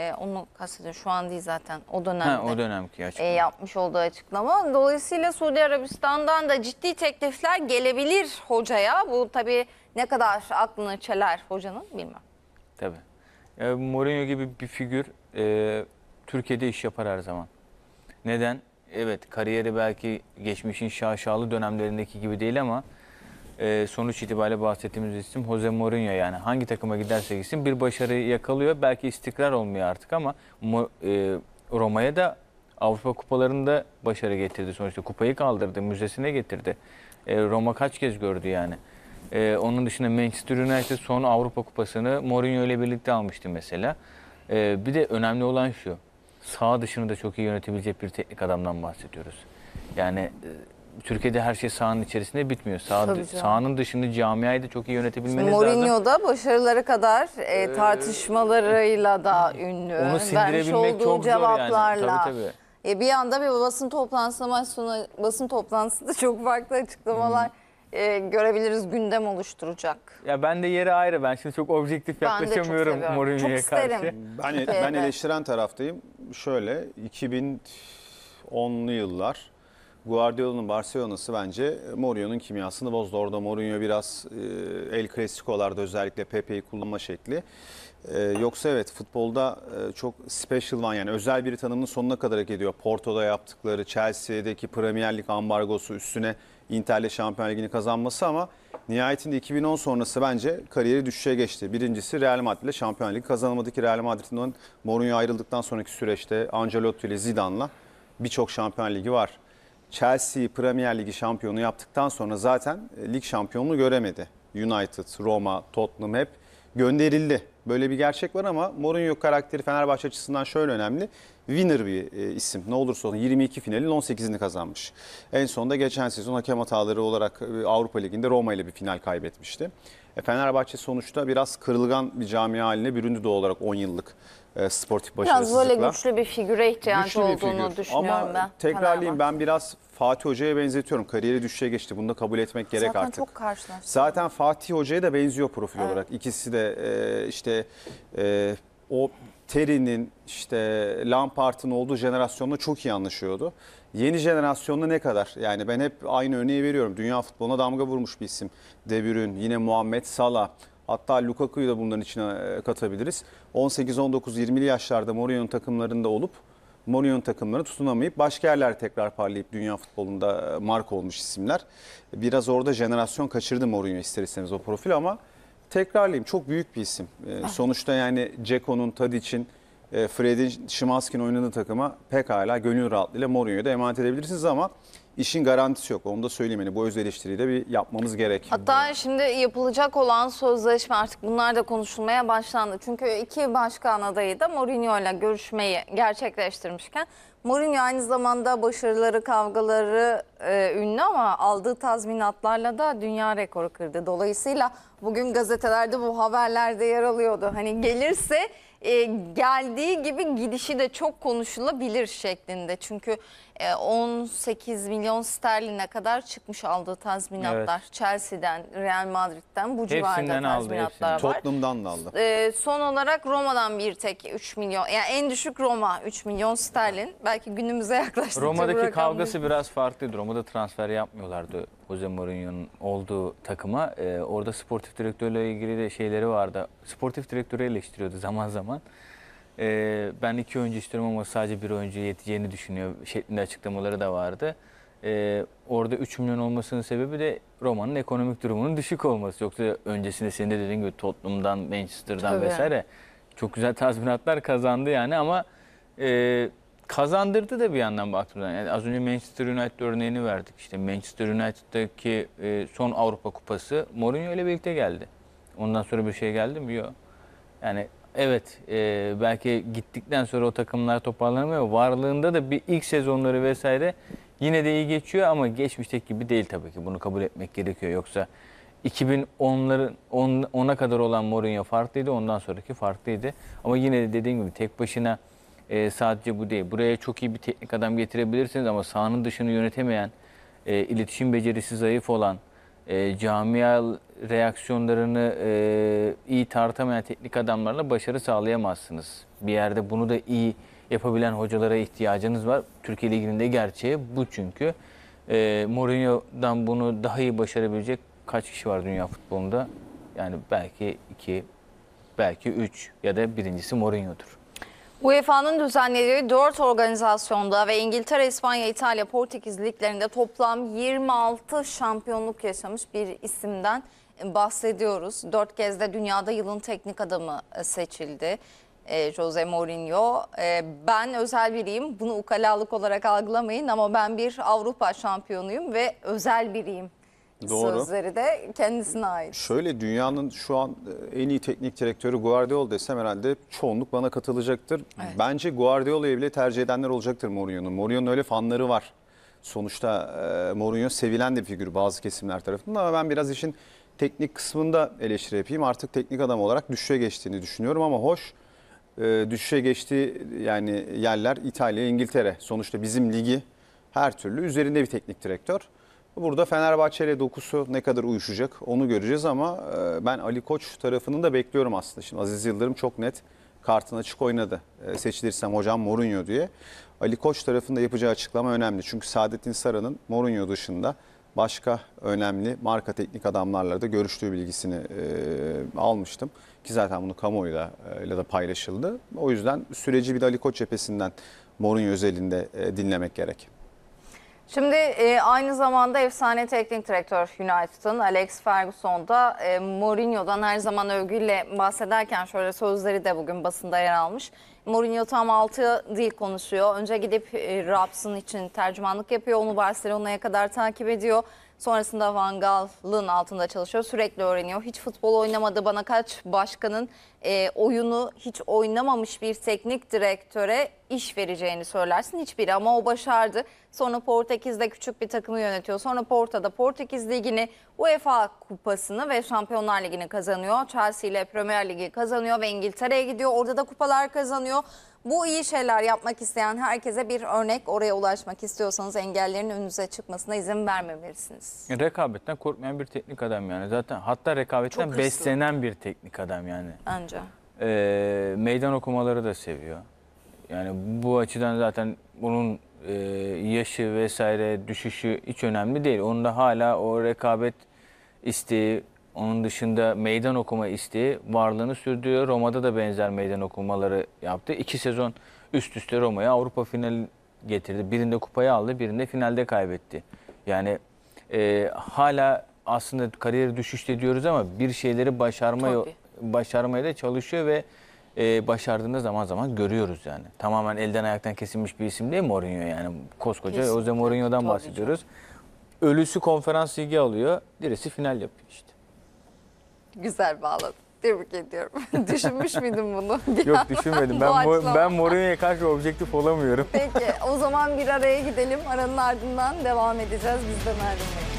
E, onu kastediyorum şu an değil zaten o dönemde. Ha, o dönemki E, yapmış olduğu açıklama. Dolayısıyla Suudi Arabistan'dan da ciddi teklifler gelebilir hocaya. Bu tabii ne kadar aklını çeler hocanın bilmem. Tabii. E, Mourinho gibi bir figür e, Türkiye'de iş yapar her zaman. Neden? Evet kariyeri belki geçmişin şaşalı dönemlerindeki gibi değil ama ee, sonuç itibariyle bahsettiğimiz isim Jose Mourinho yani. Hangi takıma giderse gitsin bir başarı yakalıyor. Belki istikrar olmuyor artık ama e, Roma'ya da Avrupa kupalarında başarı getirdi sonuçta. Kupayı kaldırdı, müzesine getirdi. E, Roma kaç kez gördü yani. E, onun dışında Manchester United son Avrupa kupasını Mourinho ile birlikte almıştı mesela. bir de önemli olan şu. Sağ dışını da çok iyi yönetebilecek bir teknik adamdan bahsediyoruz. Yani Türkiye'de her şey sahanın içerisinde bitmiyor. Sağ, sahanın dışında camiayı da çok iyi yönetebilmeniz lazım. Mourinho da başarıları kadar e, ee, tartışmalarıyla da ünlü. Onu Vermiş sindirebilmek olduğu çok zor yani. cevaplarla. Tabii tabii. E, bir anda bir basın toplantısına maç sonu basın toplantısında çok farklı açıklamalar e, görebiliriz gündem oluşturacak. Ya ben de yeri ayrı. Ben şimdi çok objektif yaklaşamıyorum seviyorum. Mourinho'ya karşı. Ben, ben eleştiren taraftayım. Şöyle 2010'lu yıllar Guardiola'nın Barcelona'sı bence Mourinho'nun kimyasını bozdu. Orada Mourinho biraz e, el klasikolarda özellikle Pepe'yi kullanma şekli. E, yoksa evet futbolda e, çok special one yani özel bir tanımını sonuna kadar hak ediyor. Porto'da yaptıkları, Chelsea'deki Premier Lig ambargosu üstüne Inter'le Şampiyon Ligi'ni kazanması ama nihayetinde 2010 sonrası bence kariyeri düşüşe geçti. Birincisi Real Madrid ile Şampiyon Ligi kazanamadı ki Real Madrid'in Mourinho ayrıldıktan sonraki süreçte Ancelotti ile Zidane'la birçok Şampiyon Ligi var. Chelsea Premier Ligi şampiyonu yaptıktan sonra zaten e, lig şampiyonluğu göremedi. United, Roma, Tottenham hep gönderildi. Böyle bir gerçek var ama Mourinho karakteri Fenerbahçe açısından şöyle önemli winner bir e, isim. Ne olursa olsun 22 finalin 18'ini kazanmış. En sonunda geçen sezon hakem hataları olarak e, Avrupa Ligi'nde Roma ile bir final kaybetmişti. E, Fenerbahçe sonuçta biraz kırılgan bir camia haline büründü doğal olarak 10 yıllık e, sportif başarısızlıkla. Biraz böyle güçlü bir figüre ihtiyacı güçlü olduğunu figür. düşünüyorum Ama ben. tekrarlayayım ben biraz Fatih Hoca'ya benzetiyorum. Kariyeri düşüşe geçti. Bunu da kabul etmek gerek Zaten artık. Zaten çok karşılaştı. Zaten Fatih Hoca'ya da benziyor profil evet. olarak. İkisi de e, işte e, o Terry'nin işte Lampard'ın olduğu jenerasyonla çok iyi anlaşıyordu. Yeni jenerasyonda ne kadar? Yani ben hep aynı örneği veriyorum. Dünya futboluna damga vurmuş bir isim. De Bruyne, yine Muhammed Salah. Hatta Lukaku'yu da bunların içine e, katabiliriz. 18, 19, 20'li yaşlarda Mourinho'nun takımlarında olup Mourinho'nun takımlarını tutunamayıp başka yerlere tekrar parlayıp dünya futbolunda e, mark olmuş isimler. Biraz orada jenerasyon kaçırdı Mourinho ister istemez o profil ama tekrarlayayım çok büyük bir isim. E, sonuçta yani Ceko'nun, Tadic'in, e, Fred'in, Şimanski'nin oynadığı takıma pekala gönül rahatlığıyla Mourinho'yu da emanet edebilirsiniz ama işin garantisi yok. Onu da söyleyeyim. Yani bu öz eleştiriyi de bir yapmamız gerek. Hatta şimdi yapılacak olan sözleşme artık bunlar da konuşulmaya başlandı. Çünkü iki başkan adayı da Mourinho ile görüşmeyi gerçekleştirmişken Mourinho aynı zamanda başarıları, kavgaları e, ünlü ama aldığı tazminatlarla da dünya rekoru kırdı. Dolayısıyla bugün gazetelerde bu haberlerde yer alıyordu. Hani gelirse e, geldiği gibi gidişi de çok konuşulabilir şeklinde. Çünkü e, 18 milyon sterline kadar çıkmış aldığı tazminatlar. Evet. Chelsea'den, Real Madrid'den bu civarda Hepsinden aldı, tazminatlar hepsinden. var. Toplumdan da aldı. E, son olarak Roma'dan bir tek 3 milyon. Yani en düşük Roma 3 milyon sterlin. Ben belki günümüze yaklaştıkça Roma'daki kavgası biraz farklıydı. Roma'da transfer yapmıyorlardı Jose Mourinho'nun olduğu takıma. Ee, orada sportif direktörle ilgili de şeyleri vardı. Sportif direktörü eleştiriyordu zaman zaman. Ee, ben iki oyuncu istiyorum ama sadece bir oyuncu yeteceğini düşünüyor şeklinde açıklamaları da vardı. Ee, orada 3 milyon olmasının sebebi de Roma'nın ekonomik durumunun düşük olması. Yoksa öncesinde senin de dediğin gibi Tottenham'dan, Manchester'dan Tabii. vesaire çok güzel tazminatlar kazandı yani ama e, kazandırdı da bir yandan baktığımda. Yani az önce Manchester United örneğini verdik. İşte Manchester United'daki e, son Avrupa Kupası Mourinho ile birlikte geldi. Ondan sonra bir şey geldi mi? Yok. Yani evet e, belki gittikten sonra o takımlar toparlanamıyor. Varlığında da bir ilk sezonları vesaire yine de iyi geçiyor ama geçmişteki gibi değil tabii ki. Bunu kabul etmek gerekiyor. Yoksa 2010'ların 10'a kadar olan Mourinho farklıydı. Ondan sonraki farklıydı. Ama yine de dediğim gibi tek başına e, sadece bu değil. Buraya çok iyi bir teknik adam getirebilirsiniz ama sahanın dışını yönetemeyen, e, iletişim becerisi zayıf olan, e, camia reaksiyonlarını e, iyi tartamayan teknik adamlarla başarı sağlayamazsınız. Bir yerde bunu da iyi yapabilen hocalara ihtiyacınız var. Türkiye Ligi'nin de gerçeği bu çünkü. E, Mourinho'dan bunu daha iyi başarabilecek kaç kişi var dünya futbolunda? Yani belki iki, belki üç ya da birincisi Mourinho'dur. UEFA'nın düzenlediği 4 organizasyonda ve İngiltere, İspanya, İtalya, Portekiz liglerinde toplam 26 şampiyonluk yaşamış bir isimden e, bahsediyoruz. 4 kez de dünyada yılın teknik adamı e, seçildi. E, Jose Mourinho. ben özel biriyim. Bunu ukalalık olarak algılamayın ama ben bir Avrupa şampiyonuyum ve özel biriyim Doğru. sözleri de kendisine ait. Şöyle dünyanın şu an e, en iyi teknik direktörü Guardiola desem herhalde çoğunluk bana katılacaktır. Evet. Bence Guardiola'yı bile tercih edenler olacaktır Mourinho'nun. Mourinho'nun öyle fanları var. Sonuçta e, Mourinho sevilen de bir figür bazı kesimler tarafından ama ben biraz işin teknik kısmında eleştiri yapayım. Artık teknik adam olarak düşüşe geçtiğini düşünüyorum ama hoş e, düşüşe geçtiği yani yerler İtalya, İngiltere. Sonuçta bizim ligi her türlü üzerinde bir teknik direktör. Burada Fenerbahçe ile dokusu ne kadar uyuşacak onu göreceğiz ama e, ben Ali Koç tarafının da bekliyorum aslında. Şimdi Aziz Yıldırım çok net kartına çık oynadı. E, seçilirsem hocam Mourinho diye. Ali Koç tarafında yapacağı açıklama önemli. Çünkü Saadettin Sara'nın Mourinho dışında başka önemli marka teknik adamlarla da görüştüğü bilgisini e, almıştım. Ki zaten bunu kamuoyuyla e, da paylaşıldı. O yüzden süreci bir de Ali Koç cephesinden Mourinho özelinde dinlemek gerek. Şimdi e, aynı zamanda efsane teknik direktör United'ın Alex Ferguson da e, Mourinho'dan her zaman övgüyle bahsederken şöyle sözleri de bugün basında yer almış. Mourinho tam 6 dil konuşuyor. Önce gidip e, Raps'ın için tercümanlık yapıyor. Onu Barcelona'ya kadar takip ediyor. Sonrasında Van Gaal'ın altında çalışıyor. Sürekli öğreniyor. Hiç futbol oynamadı. Bana kaç başkanın e, oyunu hiç oynamamış bir teknik direktöre iş vereceğini söylersin. Hiçbiri ama o başardı. Sonra Portekiz'de küçük bir takımı yönetiyor. Sonra Portada Portekiz Ligi'ni, UEFA Kupası'nı ve Şampiyonlar Ligi'ni kazanıyor. Chelsea ile Premier Ligi kazanıyor ve İngiltere'ye gidiyor. Orada da kupalar kazanıyor. Bu iyi şeyler yapmak isteyen herkese bir örnek oraya ulaşmak istiyorsanız engellerin önünüze çıkmasına izin vermemelisiniz. Rekabetten korkmayan bir teknik adam yani. Zaten hatta rekabetten beslenen bir teknik adam yani. Anca. Ee, meydan okumaları da seviyor. Yani bu açıdan zaten bunun e, yaşı vesaire düşüşü hiç önemli değil. Onda hala o rekabet isteği onun dışında meydan okuma isteği varlığını sürdürüyor. Roma'da da benzer meydan okumaları yaptı. İki sezon üst üste Roma'ya Avrupa finali getirdi. Birinde kupayı aldı, birinde finalde kaybetti. Yani e, hala aslında kariyeri düşüşte diyoruz ama bir şeyleri başarma, başarmaya da çalışıyor ve e, başardığında zaman zaman görüyoruz yani. Tamamen elden ayaktan kesilmiş bir isim değil Mourinho yani. Koskoca Kesinlikle. Jose Mourinho'dan Tabii bahsediyoruz. Canım. Ölüsü konferans ligi alıyor, dirisi final yapıyor işte. Güzel bağladın. Tebrik ediyorum. Düşünmüş müydün bunu? Yok düşünmedim. Ben, bu, ben Mourinho'ya karşı objektif olamıyorum. Peki o zaman bir araya gidelim. Aranın ardından devam edeceğiz. Bizden ayrılmayın.